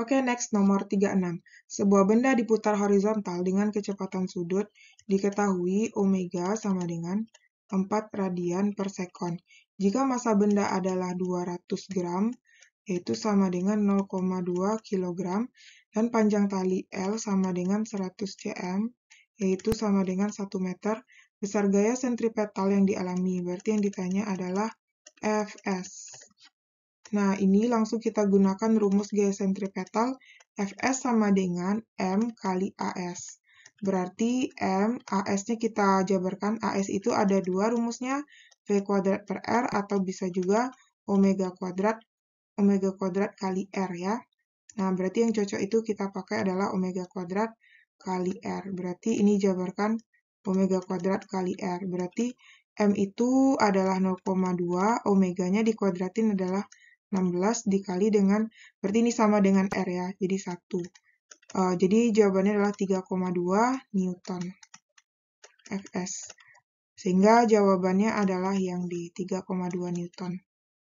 Oke, next nomor 36. Sebuah benda diputar horizontal dengan kecepatan sudut diketahui omega sama dengan 4 radian per sekon. Jika massa benda adalah 200 gram, yaitu sama dengan 0,2 kg, dan panjang tali L sama dengan 100 cm, yaitu sama dengan 1 meter, besar gaya sentripetal yang dialami, berarti yang ditanya adalah Fs. Nah, ini langsung kita gunakan rumus gaya sentripetal Fs sama dengan M kali As. Berarti M, As-nya kita jabarkan. As itu ada dua rumusnya, V kuadrat per R atau bisa juga omega kuadrat, omega kuadrat kali R ya. Nah, berarti yang cocok itu kita pakai adalah omega kuadrat kali R. Berarti ini jabarkan omega kuadrat kali R. Berarti M itu adalah 0,2, omeganya dikuadratin adalah 0,2. 16 dikali dengan, berarti ini sama dengan R ya, jadi 1. Uh, eh, jadi jawabannya adalah 3,2 Newton Fs. Sehingga jawabannya adalah yang di 3,2 Newton.